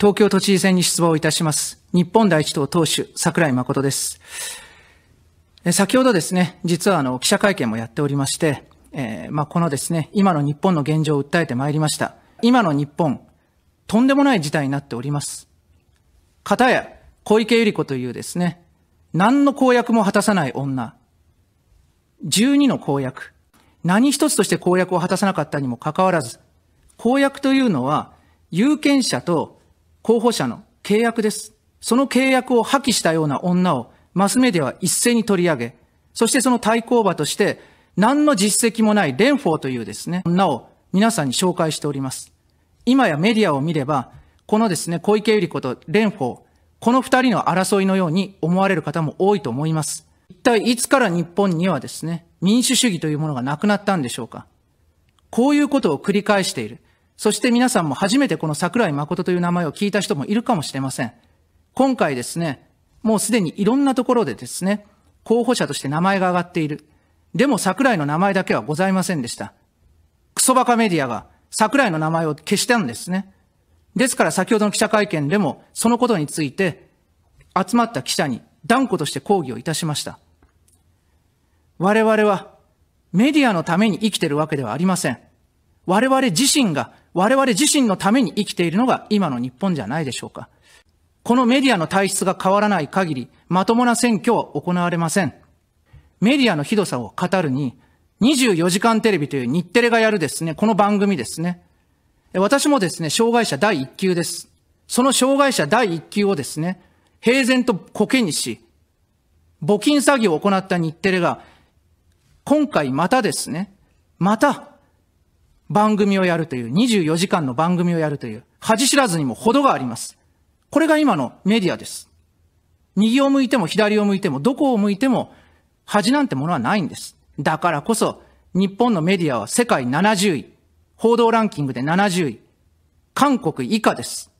東京都知事選に出馬をいたします、日本第一党党首、桜井誠です。先ほどですね、実はあの記者会見もやっておりまして、えー、まあ、このですね、今の日本の現状を訴えてまいりました。今の日本、とんでもない事態になっております。かたや小池百合子というですね、何の公約も果たさない女、12の公約、何一つとして公約を果たさなかったにもかかわらず、公約というのは、有権者と候補者の契約です。その契約を破棄したような女をマスメディアは一斉に取り上げ、そしてその対抗馬として、何の実績もない蓮舫というですね、女を皆さんに紹介しております。今やメディアを見れば、このですね、小池百合子と蓮舫、この二人の争いのように思われる方も多いと思います。一体いつから日本にはですね、民主主義というものがなくなったんでしょうか。こういうことを繰り返している。そして皆さんも初めてこの桜井誠という名前を聞いた人もいるかもしれません。今回ですね、もうすでにいろんなところでですね、候補者として名前が挙がっている。でも桜井の名前だけはございませんでした。クソバカメディアが桜井の名前を消したんですね。ですから先ほどの記者会見でも、そのことについて、集まった記者に断固として抗議をいたしました。我々はメディアのために生きてるわけではありません。我々自身が我々自身のために生きているのが今の日本じゃないでしょうか。このメディアの体質が変わらない限り、まともな選挙は行われません。メディアのひどさを語るに、24時間テレビという日テレがやるですね、この番組ですね。私もですね、障害者第1級です。その障害者第1級をですね、平然と苔にし、募金詐欺を行った日テレが、今回またですね、また番組をやるという、24時間の番組をやるという、恥知らずにも程があります。これが今のメディアです。右を向いても左を向いても、どこを向いても、恥なんてものはないんです。だからこそ、日本のメディアは世界70位、報道ランキングで70位、韓国以下です。